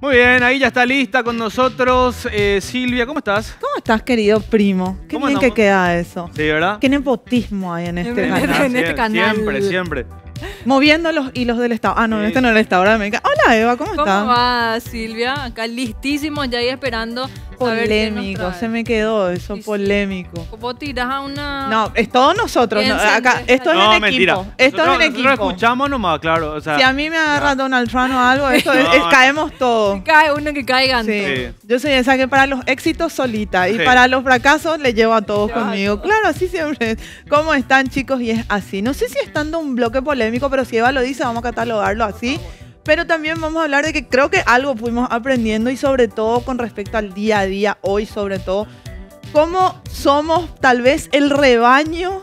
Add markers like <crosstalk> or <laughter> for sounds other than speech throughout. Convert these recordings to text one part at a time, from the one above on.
Muy bien, ahí ya está lista con nosotros eh, Silvia. ¿Cómo estás? ¿Cómo estás, querido primo? Qué bien que queda eso. Sí, ¿verdad? Qué nepotismo hay en este, canal. en este canal. Siempre, siempre. Moviendo los hilos del Estado. Ah, no, este no es el Estado, ahora Hola, Eva, ¿cómo, estás? ¿Cómo va Silvia? Acá listísimo, ya ahí esperando polémico, se me quedó eso polémico. Vos tiras a una. No, es todos nosotros. acá, esto es un equipo. Esto es en equipo. escuchamos nomás, claro. si a mí me agarra Donald Trump o algo, <laughs> caemos todos. Cae uno que caigan. Sí. Yo soy esa que para los éxitos solita y para los fracasos le llevo a todos conmigo. Claro, así siempre. Es. ¿Cómo están, chicos? Y es así. No sé si estando un bloque polémico, pero si Eva lo dice, vamos a catalogarlo así. Ah, pero también vamos a hablar de que creo que algo fuimos aprendiendo y sobre todo con respecto al día a día, hoy sobre todo, cómo somos tal vez el rebaño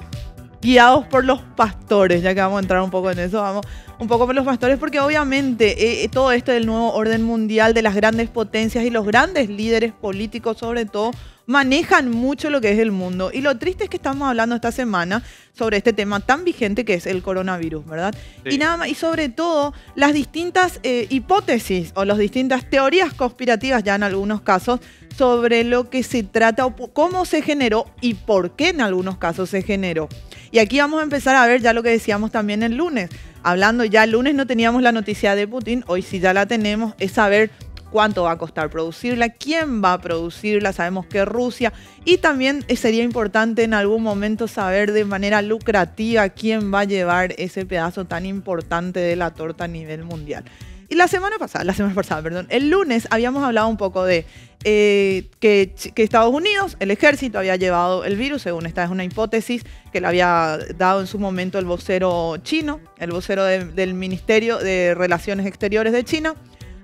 guiados por los pastores, ya que vamos a entrar un poco en eso, vamos un poco por los pastores, porque obviamente eh, eh, todo esto del nuevo orden mundial, de las grandes potencias y los grandes líderes políticos sobre todo, manejan mucho lo que es el mundo. Y lo triste es que estamos hablando esta semana sobre este tema tan vigente que es el coronavirus, ¿verdad? Y nada más, y sobre todo las distintas eh, hipótesis o las distintas teorías conspirativas ya en algunos casos sobre lo que se trata o cómo se generó y por qué en algunos casos se generó. Y aquí vamos a empezar a ver ya lo que decíamos también el lunes. Hablando ya el lunes no teníamos la noticia de Putin, hoy sí ya la tenemos, es saber cuánto va a costar producirla, quién va a producirla, sabemos que Rusia, y también eh, sería importante en algún momento saber de manera lucrativa quién va a llevar ese pedazo tan importante de la torta a nivel mundial. Y la semana pasada, la semana pasada, perdón, el lunes habíamos hablado un poco de eh, que, Estados Unidos, el ejército había llevado el virus, según esta es una hipótesis que le había dado en su momento el vocero chino, el vocero del Ministerio de Relaciones Exteriores de China.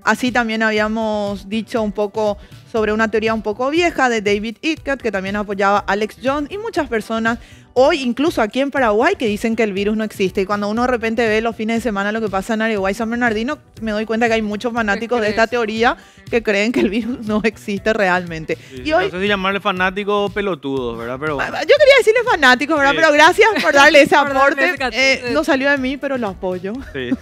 Así también habíamos dicho un poco sobre una teoría un poco vieja de David itcat que también apoyaba a Alex Jones y muchas personas Hoy incluso aquí en Paraguay que dicen que el virus no existe. Y cuando uno de repente ve los fines de semana lo que pasa en Areguay San Bernardino, me doy cuenta que hay muchos fanáticos de esta teoría que creen que el virus no existe realmente. y hoy, no sé si llamarle fanáticos pelotudos, ¿verdad? Pero ah, Yo quería decirle fanáticos, ¿verdad? Pero gracias por darle ese <laughs> aporte. Eh, no salió de mí, pero lo apoyo.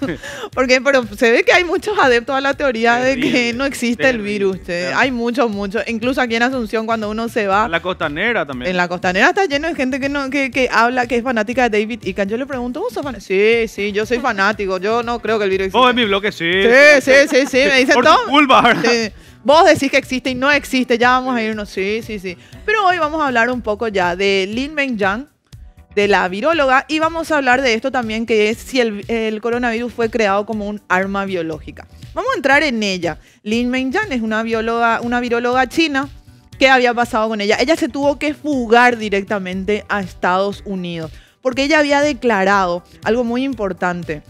<laughs> Porque pero se ve que hay muchos adeptos a la teoría de que no existe el virus. Hay muchos, muchos. Incluso aquí en Asunción cuando uno se va... En la costanera también. En la costanera está lleno de gente que no... Que que, habla que es fanática de David Ican, yo le pregunto, ¿vos sos fanático? Sí, sí, yo soy fanático. Yo no creo que el virus existe. Vos en mi bloque sí. Sí, sí, sí, sí. Me <laughs> dicen todo. Vos decís que existe y no existe. Ya vamos a irnos. Sí, sí, sí. Pero hoy vamos a hablar un poco ya de Lin Meng Yang, de la viróloga. Y vamos a hablar de esto también, que es si el, coronavirus fue creado como un arma biológica. Vamos a entrar en ella. Lin Meng Yang es una, bióloga, una viróloga china qué había pasado con ella. Ella se tuvo que fugar directamente a Estados Unidos, porque ella había declarado algo muy importante,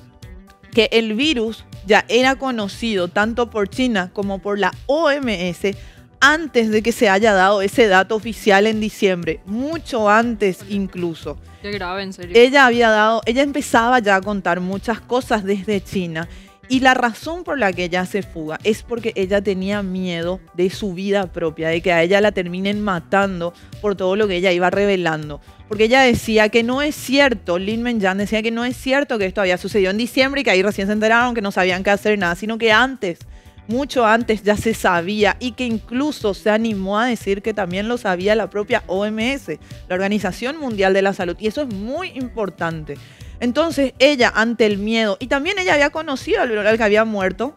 que el virus ya era conocido tanto por China como por la OMS antes de que se haya dado ese dato oficial en diciembre, mucho antes incluso. Qué grave, en serio. Ella había dado, ella empezaba ya a contar muchas cosas desde China y la razón por la que ella se fuga es porque ella tenía miedo de su vida propia, de que a ella la terminen matando por todo lo que ella iba revelando. Porque ella decía que no es cierto, Lin Menjan decía que no es cierto que esto había sucedido en diciembre y que ahí recién se enteraron que no sabían qué hacer nada, sino que antes, mucho antes ya se sabía y que incluso se animó a decir que también lo sabía la propia OMS, la Organización Mundial de la Salud. Y eso es muy importante. Entonces ella, ante el miedo, y también ella había conocido al, al que había muerto,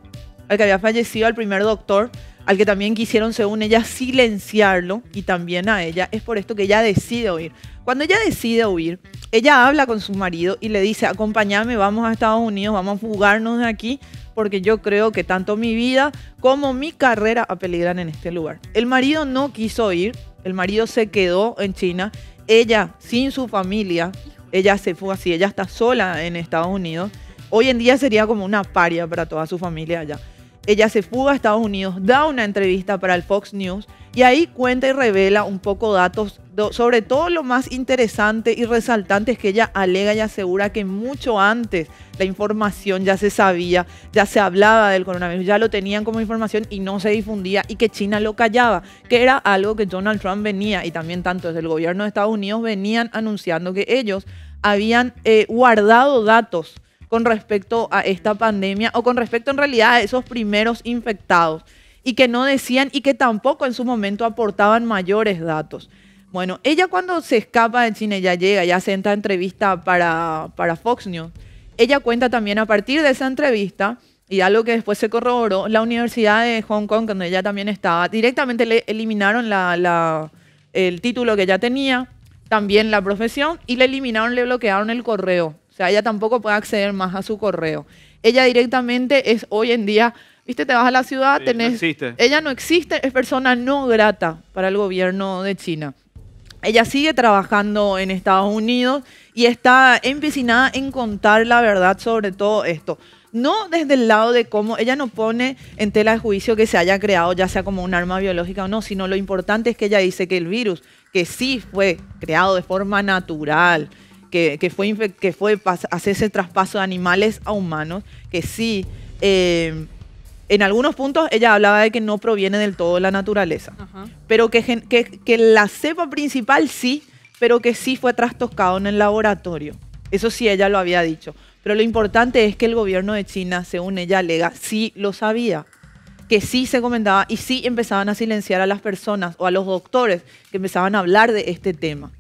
al que había fallecido, al primer doctor, al que también quisieron, según ella, silenciarlo y también a ella. Es por esto que ella decide huir. Cuando ella decide huir, ella habla con su marido y le dice, acompáñame, vamos a Estados Unidos, vamos a fugarnos de aquí, porque yo creo que tanto mi vida como mi carrera apeligran en este lugar. El marido no quiso ir, el marido se quedó en China, ella sin su familia, ella se fue así, ella está sola en Estados Unidos. Hoy en día sería como una paria para toda su familia allá. Ella se fuga a Estados Unidos, da una entrevista para el Fox News y ahí cuenta y revela un poco datos, sobre todo lo más interesante y resaltante es que ella alega y asegura que mucho antes la información ya se sabía, ya se hablaba del coronavirus, ya lo tenían como información y no se difundía y que China lo callaba, que era algo que Donald Trump venía y también tanto desde el gobierno de Estados Unidos venían anunciando que ellos habían eh, guardado datos con respecto a esta pandemia o con respecto en realidad a esos primeros infectados y que no decían y que tampoco en su momento aportaban mayores datos. Bueno, ella cuando se escapa del cine, ya llega, ya se entrevista para, para Fox News, ella cuenta también a partir de esa entrevista, y algo que después se corroboró, la Universidad de Hong Kong, donde ella también estaba, directamente le eliminaron el título que ella tenía, también la profesión, y le eliminaron, le bloquearon el correo o sea, ella tampoco puede acceder más a su correo. Ella directamente es hoy en día, viste, te vas a la ciudad, tenés... existe. Ella no existe, es persona no grata para el gobierno de China. Ella sigue trabajando en Estados Unidos y está empecinada en contar la verdad sobre todo esto. No desde el lado de cómo ella no pone en tela de juicio que se haya creado ya sea como un arma biológica o no, sino lo importante es que ella dice que el virus, que sí fue creado de forma natural, que, fue, que fue hacer ese traspaso de animales a humanos, que sí, eh, en algunos puntos ella hablaba de que no proviene del todo de la naturaleza, pero que, la cepa principal sí, pero que sí fue trastocado en el laboratorio. Eso sí, ella lo había dicho. Pero lo importante es que el gobierno de China, según ella alega, sí lo sabía que sí se comentaba y sí empezaban a silenciar a las personas o a los doctores que empezaban a hablar de este tema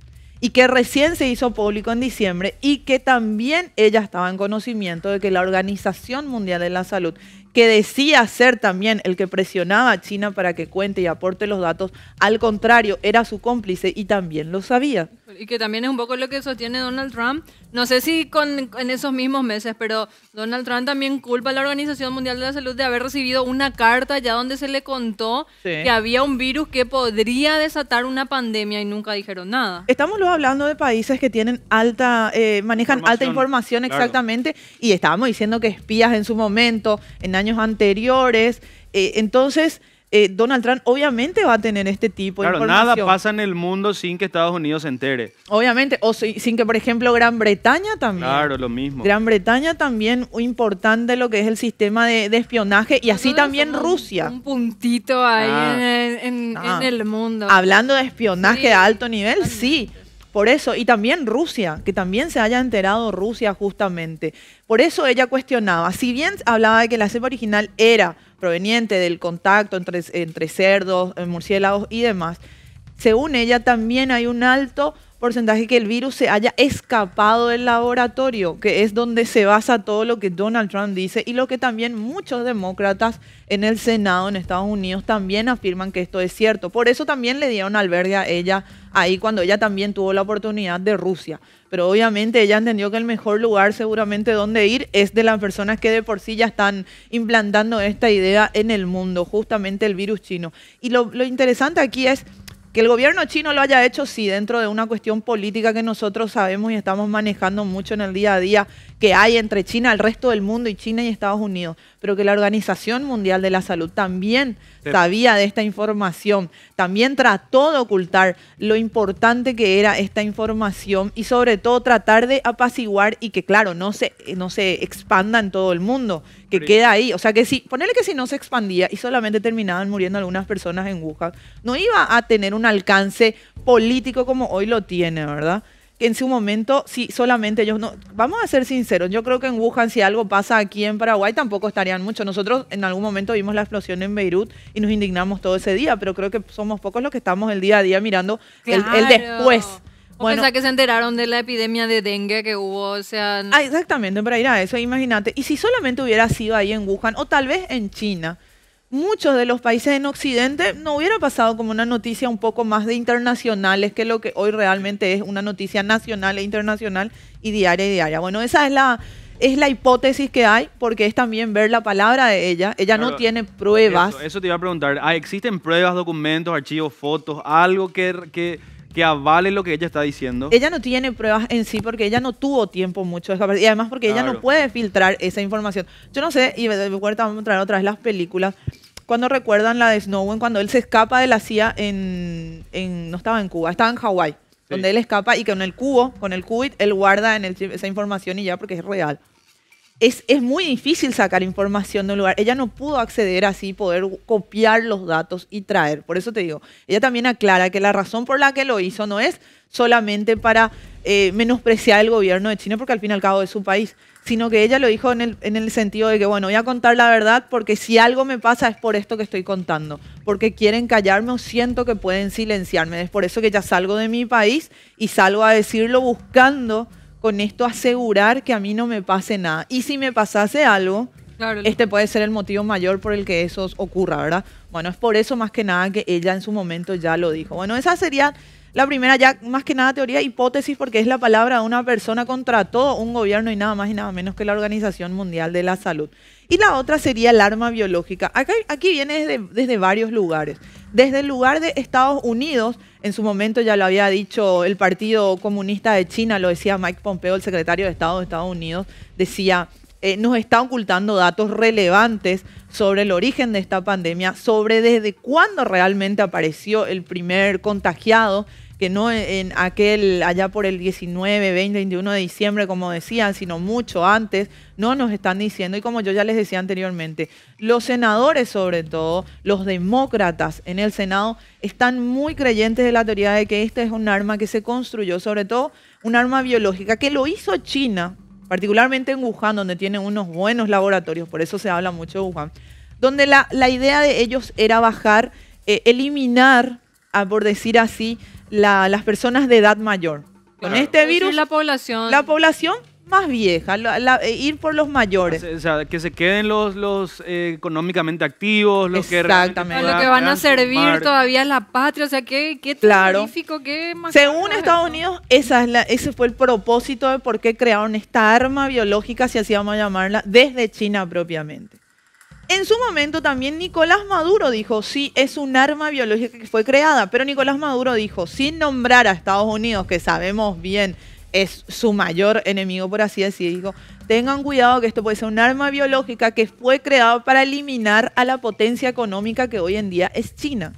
y que recién se hizo público en diciembre y que también ella estaba en conocimiento de que la Organización Mundial de la Salud que decía ser también el que presionaba a China para que cuente y aporte los datos, al contrario, era su cómplice y también lo sabía. Y que también es un poco lo que sostiene Donald Trump. No sé si con, en esos mismos meses, pero Donald Trump también culpa a la Organización Mundial de la Salud de haber recibido una carta ya donde se le contó que había un virus que podría desatar una pandemia y nunca dijeron nada. Estamos hablando de países que tienen alta, eh, manejan alta información exactamente y estábamos diciendo que espías en su momento, en años anteriores. Eh, entonces, eh, Donald Trump obviamente va a tener este tipo de información. Claro, nada pasa en el mundo sin que Estados Unidos se entere. Obviamente, o sin que, por ejemplo, Gran Bretaña también. Claro, lo mismo. Gran Bretaña también, importante lo que es el sistema de, espionaje y así también Rusia. Un puntito ahí ah. en, ah. el mundo. Hablando de espionaje de alto nivel, sí. sí. Por eso, y también Rusia, que también se haya enterado Rusia justamente. Por eso ella cuestionaba, si bien hablaba de que la cepa original era proveniente del contacto entre, cerdos, eh, murciélagos y demás, según ella también hay un alto porcentaje que el virus se haya escapado del laboratorio, que es donde se basa todo lo que Donald Trump dice y lo que también muchos demócratas en el Senado en Estados Unidos también afirman que esto es cierto. Por eso también le dieron albergue a ella ahí cuando ella también tuvo la oportunidad de Rusia. Pero obviamente ella entendió que el mejor lugar seguramente donde ir es de las personas que de por sí ya están implantando esta idea en el mundo, justamente el virus chino. Y lo, lo interesante aquí es que el gobierno chino lo haya hecho, sí, dentro de una cuestión política que nosotros sabemos y estamos manejando mucho en el día a día, que hay entre China, el resto del mundo y China y Estados Unidos, pero que la Organización Mundial de la Salud también sabía de esta información, también trató de ocultar lo importante que era esta información y sobre todo tratar de apaciguar y que, claro, no se, no se expanda en todo el mundo, que queda ahí. O sea, que si, ponerle que si no se expandía y solamente terminaban muriendo algunas personas en Wuhan, no iba a tener un un alcance político como hoy lo tiene, ¿verdad? Que en su momento, si solamente ellos no. Vamos a ser sinceros, yo creo que en Wuhan, si algo pasa aquí en Paraguay, tampoco estarían mucho. Nosotros en algún momento vimos la explosión en Beirut y nos indignamos todo ese día, pero creo que somos pocos los que estamos el día a día mirando el, después. O sea, que se enteraron de la epidemia de dengue que hubo, o sea... Ah, exactamente, para ir a eso, imagínate. Y si solamente hubiera sido ahí en Wuhan, o tal vez en China, muchos de los países en Occidente no hubiera pasado como una noticia un poco más de internacionales que lo que hoy realmente es una noticia nacional e internacional y diaria y diaria. Bueno, esa es la, es la hipótesis que hay, porque es también ver la palabra de ella. Ella no tiene pruebas. Eso, te iba a preguntar. Ah, ¿Existen pruebas, documentos, archivos, fotos, algo que, que, avale lo que ella está diciendo? Ella no tiene pruebas en sí porque ella no tuvo tiempo mucho. Y además porque ella no puede filtrar esa información. Yo no sé, y de vuelta vamos a traer otra vez las películas cuando recuerdan la de Snowden, cuando él se escapa de la CIA en, no estaba en Cuba, estaba en Hawái, donde él escapa y que con el cubo, con el qubit, él guarda en esa información y ya porque es real. Es, es, muy difícil sacar información de un lugar. Ella no pudo acceder así, poder copiar los datos y traer. Por eso te digo, ella también aclara que la razón por la que lo hizo no es solamente para eh, menospreciar el gobierno de China, porque al fin y al cabo es su país, sino que ella lo dijo en el, en el sentido de que, bueno, voy a contar la verdad porque si algo me pasa es por esto que estoy contando, porque quieren callarme o siento que pueden silenciarme. Es por eso que ya salgo de mi país y salgo a decirlo buscando con esto asegurar que a mí no me pase nada. Y si me pasase algo, este puede ser el motivo mayor por el que eso ocurra, ¿verdad? Bueno, es por eso más que nada que ella en su momento ya lo dijo. Bueno, esa sería la primera, ya más que nada teoría, hipótesis, porque es la palabra de una persona contra todo un gobierno y nada más y nada menos que la Organización Mundial de la Salud. Y la otra sería el arma biológica. aquí viene desde varios lugares. Desde el lugar de Estados Unidos, en su momento ya lo había dicho el Partido Comunista de China, lo decía Mike Pompeo, el secretario de Estado de Estados Unidos, decía eh, nos está ocultando datos relevantes sobre el origen de esta pandemia, sobre desde cuándo realmente apareció el primer contagiado, que no en aquel, allá por el 19, 20, 21 de diciembre, como decían, sino mucho antes, no nos están diciendo. Y como yo ya les decía anteriormente, los senadores sobre todo, los demócratas en el Senado, están muy creyentes de la teoría de que este es un arma que se construyó, sobre todo un arma biológica, que lo hizo China particularmente en Wuhan, donde tienen unos buenos laboratorios, por eso se habla mucho de Wuhan, donde la, idea de ellos era bajar, eh, eliminar, ah, por decir así, las personas de edad mayor. Con este virus... la población. La población más vieja, eh, ir por los mayores. O sea, que se queden los, eh, económicamente activos, los que lo que van a servir todavía a la patria, o sea, qué, qué claro. qué más Según Estados Unidos, ese fue el propósito de por qué crearon esta arma biológica, si así vamos a llamarla, desde China propiamente. En su momento también Nicolás Maduro dijo, sí, es un arma biológica que fue creada, pero Nicolás Maduro dijo, sin nombrar a Estados Unidos, que sabemos bien es su mayor enemigo, por así decirlo. Tengan cuidado que esto puede ser un arma biológica que fue creado para eliminar a la potencia económica que hoy en día es China.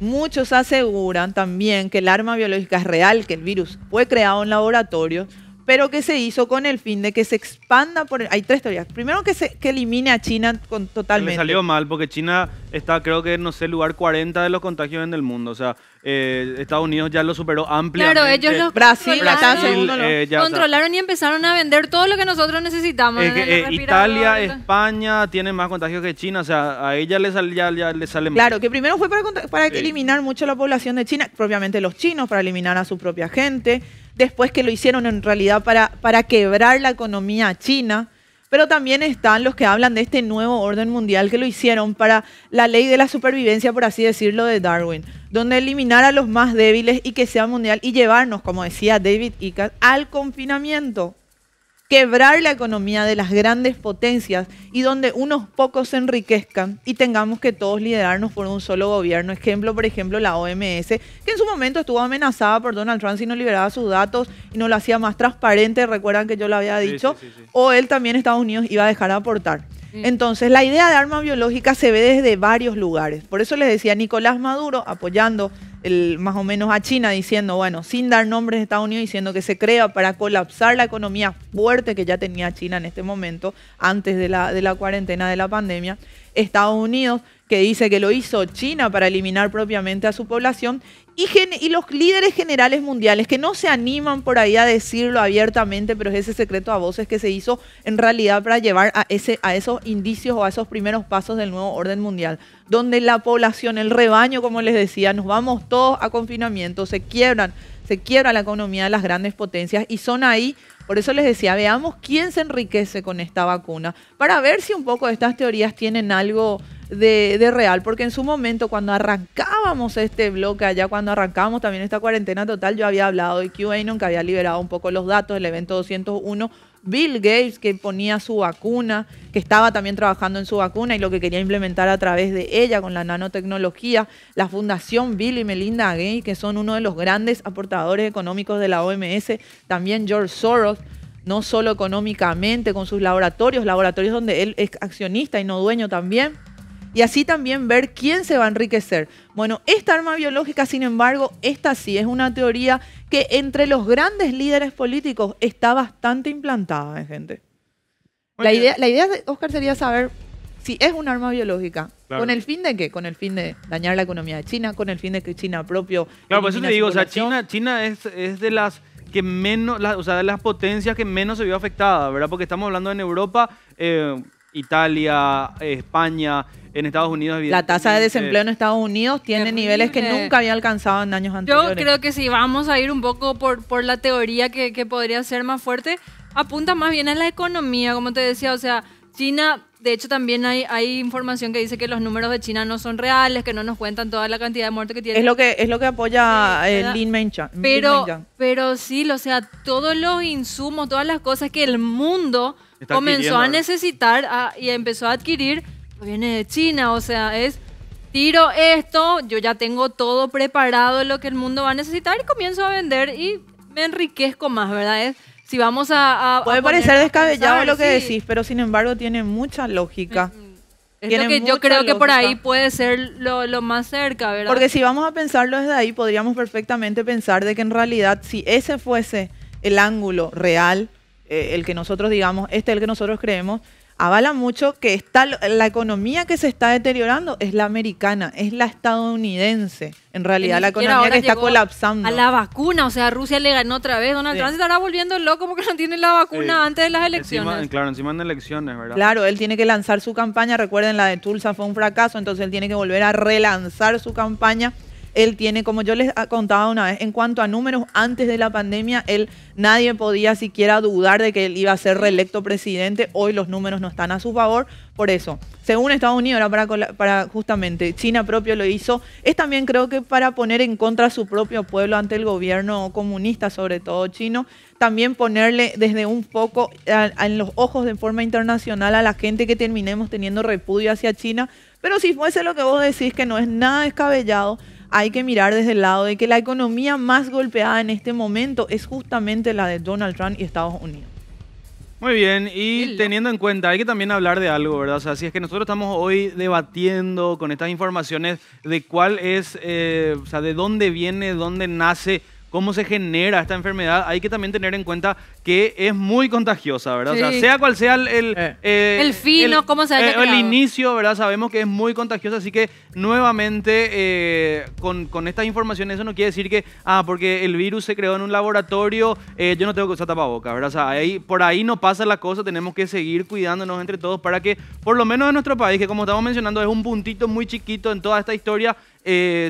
Muchos aseguran también que el arma biológica es real, que el virus fue creado en laboratorio pero que se hizo con el fin de que se expanda por... hay tres teorías. Primero, que se que elimine a China con, totalmente. Me salió mal porque China está, creo que, no sé, lugar 40 de los contagios en el mundo. O sea, eh, Estados Unidos ya lo superó ampliamente. Claro, ellos los Brasil, Brasil eh, controlaron y empezaron a vender todo lo que nosotros necesitamos. Eh, Italia, España tienen más contagios que China. O sea, a ella le, ya, le sale mal. Claro, que primero fue para, para eliminar mucho la población de China, propiamente los chinos, para eliminar a su propia gente después que lo hicieron en realidad para, para quebrar la economía china, pero también están los que hablan de este nuevo orden mundial que lo hicieron para la ley de la supervivencia, por así decirlo, de Darwin, donde eliminar a los más débiles y que sea mundial y llevarnos, como decía David Icas, al confinamiento quebrar la economía de las grandes potencias y donde unos pocos se enriquezcan y tengamos que todos liderarnos por un solo gobierno. Ejemplo, por ejemplo, la OMS, que en su momento estuvo amenazada por Donald Trump si no liberaba sus datos y no lo hacía más transparente, recuerdan que yo lo había dicho, o él también Estados Unidos iba a dejar de aportar. Mm. Entonces, la idea de arma biológica se ve desde varios lugares. Por eso les decía, Nicolás Maduro apoyando más o menos a China diciendo, bueno, sin dar nombres de Estados Unidos, diciendo que se crea para colapsar la economía fuerte que ya tenía China en este momento, antes de la, de la cuarentena de la pandemia. Estados Unidos, que dice que lo hizo China para eliminar propiamente a su población, y, los líderes generales mundiales que no se animan por ahí a decirlo abiertamente, pero es ese secreto a voces que se hizo en realidad para llevar a, ese, a esos indicios o a esos primeros pasos del nuevo orden mundial, donde la población, el rebaño, como les decía, nos vamos todos a confinamiento, se quiebran, se quiebra la economía de las grandes potencias y son ahí por eso les decía, veamos quién se enriquece con esta vacuna, para ver si un poco de estas teorías tienen algo de, real, porque en su momento cuando arrancábamos este bloque allá, cuando arrancábamos también esta cuarentena total, yo había hablado de QAnon, que había liberado un poco los datos del evento 201, Bill Gates que ponía su vacuna, que estaba también trabajando en su vacuna y lo que quería implementar a través de ella con la nanotecnología, la Fundación Bill y Melinda Gates, que son uno de los grandes aportadores económicos de la OMS, también George Soros no solo económicamente, con sus laboratorios, laboratorios donde él es accionista y no dueño también y así también ver quién se va a enriquecer. Bueno, esta arma biológica, sin embargo, esta sí es una teoría que entre los grandes líderes políticos está bastante implantada, en ¿eh, gente. La idea, la idea, de Oscar sería saber si es una arma biológica. ¿Con el fin de qué? Con el fin de dañar la economía de China, con el fin de que China propio. Claro, por eso te digo, o sea, China, China es, de las que menos, de las potencias que menos se vio afectada, ¿verdad? Porque estamos hablando en Europa, eh, Italia, España, en Estados Unidos. La tasa de desempleo en Estados Unidos tiene niveles que nunca había alcanzado en años anteriores. Yo creo que si vamos a ir un poco por, por la teoría que, podría ser más fuerte, apunta más bien a la economía, como te decía, o sea, China, de hecho también hay, hay información que dice que los números de China no son reales, que no nos cuentan toda la cantidad de muertes que tiene. Es lo que, es lo que apoya eh, Lin Pero, pero sí, o sea, todos los insumos, todas las cosas que el mundo comenzó a necesitar y empezó a adquirir, viene de China, o sea, es tiro esto, yo ya tengo todo preparado lo que el mundo va a necesitar y comienzo a vender y me enriquezco más, ¿verdad? si vamos a... Puede parecer descabellado lo que decís, pero sin embargo tiene mucha lógica. Mm, mm. yo creo que por ahí puede ser lo, lo, más cerca, ¿verdad? Porque si vamos a pensarlo desde ahí, podríamos perfectamente pensar de que en realidad si ese fuese el ángulo real eh, el que nosotros digamos, este es el que nosotros creemos, avala mucho que está, la economía que se está deteriorando es la americana, es la estadounidense. En realidad, la economía que está colapsando. A la vacuna, o sea, Rusia le ganó otra vez. Donald Trump se estará volviendo loco porque no tiene la vacuna antes de las elecciones. claro, encima de elecciones, ¿verdad? Claro, él tiene que lanzar su campaña. Recuerden, la de Tulsa fue un fracaso, entonces él tiene que volver a relanzar su campaña. Él tiene, como yo les contaba una vez, en cuanto a números, antes de la pandemia, él nadie podía siquiera dudar de que él iba a ser reelecto presidente. Hoy los números no están a su favor. Por eso, según Estados Unidos, para, justamente China propio lo hizo, es también creo que para poner en contra a su propio pueblo ante el gobierno comunista, sobre todo chino, también ponerle desde un poco en los ojos de forma internacional a la gente que terminemos teniendo repudio hacia China. Pero si fuese lo que vos decís, que no es nada descabellado, hay que mirar desde el lado de que la economía más golpeada en este momento es justamente la de Donald Trump y Estados Unidos. Muy bien, y teniendo en cuenta, hay que también hablar de algo, ¿verdad? O sea, si es que nosotros estamos hoy debatiendo con estas informaciones de cuál es, eh, o sea, de dónde viene, dónde nace cómo se genera esta enfermedad, hay que también tener en cuenta que es muy contagiosa, ¿verdad? O sea, sea cual sea el... El, eh. eh cómo se eh, El inicio, ¿verdad? Sabemos que es muy contagiosa, así que nuevamente eh, con, con estas informaciones eso no quiere decir que, ah, porque el virus se creó en un laboratorio, yo no tengo que usar tapabocas, ¿verdad? O sea, ahí, por ahí no pasa la cosa, tenemos que seguir cuidándonos entre todos para que, por lo menos en nuestro país, que como estamos mencionando es un puntito muy chiquito en toda esta historia,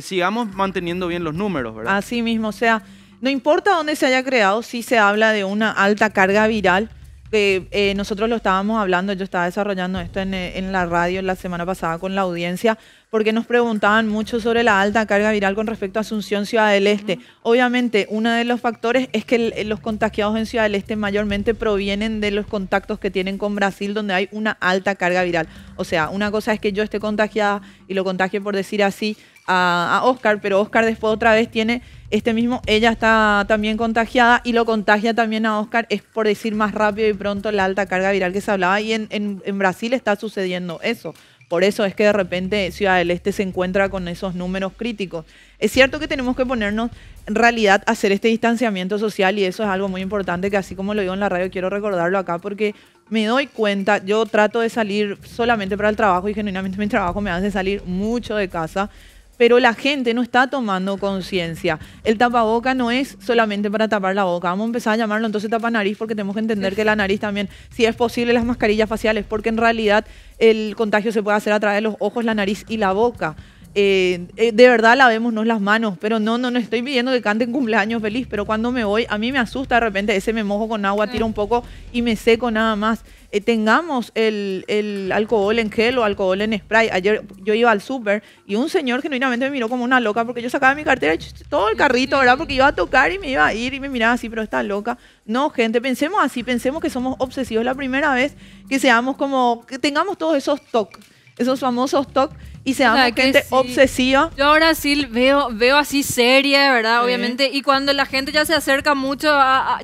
sigamos manteniendo bien los números, ¿verdad? Así mismo, o sea... No importa dónde se haya creado, si se habla de una alta carga viral. Eh, nosotros lo estábamos hablando, yo estaba desarrollando esto eh, en, la radio la semana pasada con la audiencia, porque nos preguntaban mucho sobre la alta carga viral con respecto a Asunción, Ciudad del Este. Obviamente, uno de los factores es que eh, los contagiados en Ciudad del Este mayormente provienen de los contactos que tienen con Brasil, donde hay una alta carga viral. O sea, una cosa es que yo esté contagiada y lo contagie por decir así, a, Oscar, pero Oscar después otra vez tiene este mismo, ella está también contagiada y lo contagia también a Oscar, es por decir más rápido y pronto la alta carga viral que se hablaba y en, en, Brasil está sucediendo eso. Por eso es que de repente Ciudad del Este se encuentra con esos números críticos. Es cierto que tenemos que ponernos en realidad a hacer este distanciamiento social y eso es algo muy importante que así como lo digo en la radio quiero recordarlo acá porque me doy cuenta, yo trato de salir solamente para el trabajo y genuinamente mi trabajo me hace salir mucho de casa pero la gente no está tomando conciencia. El tapaboca no es solamente para tapar la boca. Vamos a empezar a llamarlo entonces tapa nariz porque tenemos que entender que la nariz también, si es posible, las mascarillas faciales, porque en realidad el contagio se puede hacer a través de los ojos, la nariz y la boca. Eh, verdad eh, de verdad no las manos, pero no, no, no estoy pidiendo que canten cumpleaños feliz, pero cuando me voy, a mí me asusta de repente, ese me mojo con agua, tiro un poco y me seco nada más. Eh, tengamos el, el, alcohol en gel o alcohol en spray. Ayer yo iba al súper y un señor genuinamente me miró como una loca porque yo sacaba mi cartera, todo el carrito, ¿verdad? Porque iba a tocar y me iba a ir y me miraba así, pero está loca. No, gente, pensemos así, pensemos que somos obsesivos. La primera vez que seamos como, que tengamos todos esos toques, esos famosos toques y seamos gente obsesiva. Yo ahora sí veo, veo así serie, ¿verdad? Obviamente. Y cuando la gente ya se acerca mucho,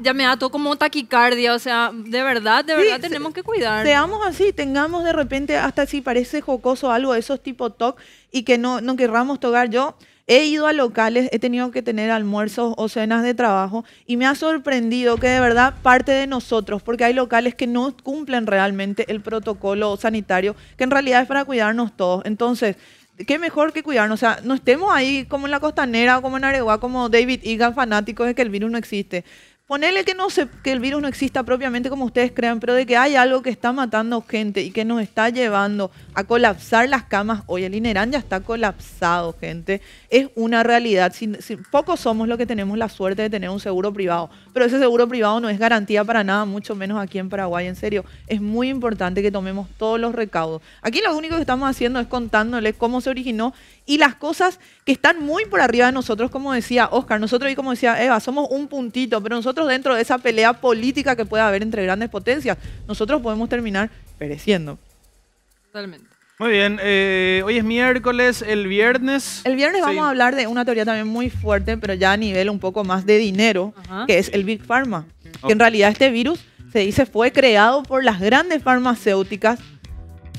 ya me da todo como taquicardia. O sea, de verdad, de verdad tenemos que cuidar. Seamos así, tengamos de repente, hasta si parece jocoso algo de esos tipo TOC y que no, no querramos tocar. Yo He ido a locales, he tenido que tener almuerzos o cenas de trabajo y me ha sorprendido que de verdad parte de nosotros, porque hay locales que no cumplen realmente el protocolo sanitario, que en realidad es para cuidarnos todos. Entonces, qué mejor que cuidarnos. O sea, no estemos ahí como en la costanera, como en Aregua, como David Egan, fanático de que el virus no existe. Ponele que, no que el virus no exista propiamente como ustedes crean, pero de que hay algo que está matando gente y que nos está llevando a colapsar las camas hoy. El INERAN ya está colapsado, gente. Es una realidad. pocos somos los que tenemos la suerte de tener un seguro privado, pero ese seguro privado no es garantía para nada, mucho menos aquí en Paraguay, en serio. Es muy importante que tomemos todos los recaudos. Aquí lo único que estamos haciendo es contándoles cómo se originó y las cosas que están muy por arriba de nosotros, como decía Oscar, nosotros y como decía Eva, somos un puntito, pero nosotros dentro de esa pelea política que puede haber entre grandes potencias, nosotros podemos terminar pereciendo. Totalmente. Muy bien, eh, hoy es miércoles, el viernes. El viernes vamos a hablar de una teoría también muy fuerte, pero ya a nivel un poco más de dinero, que es el Big Pharma. Que en realidad este virus se dice fue creado por las grandes farmacéuticas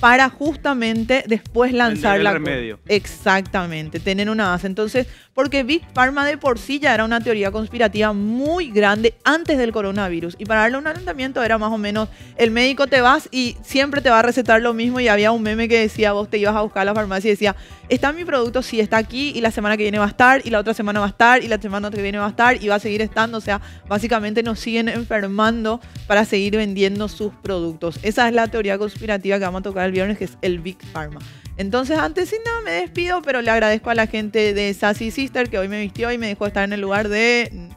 para justamente después lanzar el la remedio. Exactamente, tener una base. Entonces, porque Big Pharma de por sí ya era una teoría conspirativa muy grande antes del coronavirus. Y para darle un alentamiento era más o menos, el médico te vas y siempre te va a recetar lo mismo. Y había un meme que decía, vos te ibas a buscar a la farmacia y decía, está mi producto, sí, está aquí y la semana que viene va a estar y la otra semana va a estar y la semana que viene va a estar y va a seguir estando. O sea, básicamente nos siguen enfermando para seguir vendiendo sus productos. Esa es la teoría conspirativa que vamos a tocar viernes, que es el Big Pharma. Entonces, antes sí, no, me despido, pero le agradezco a la gente de Sassy Sister que hoy me vistió y me dejó estar en el lugar de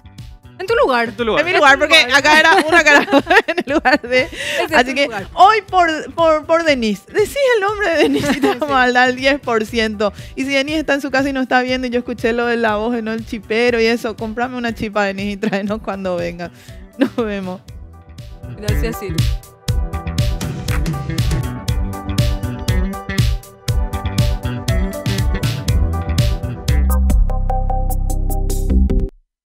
en tu lugar. En mi lugar, porque acá era una cara <laughs> en el lugar de. así que hoy por, por, por Denise. Decís el nombre de Denise y <laughs> te vamos a 10%. Y si Denise está en su casa y no está viendo, y yo escuché lo de la voz, en el chipero y eso, comprame una chipa, Denise, y tráenos cuando venga. Nos vemos. Gracias, Silvia.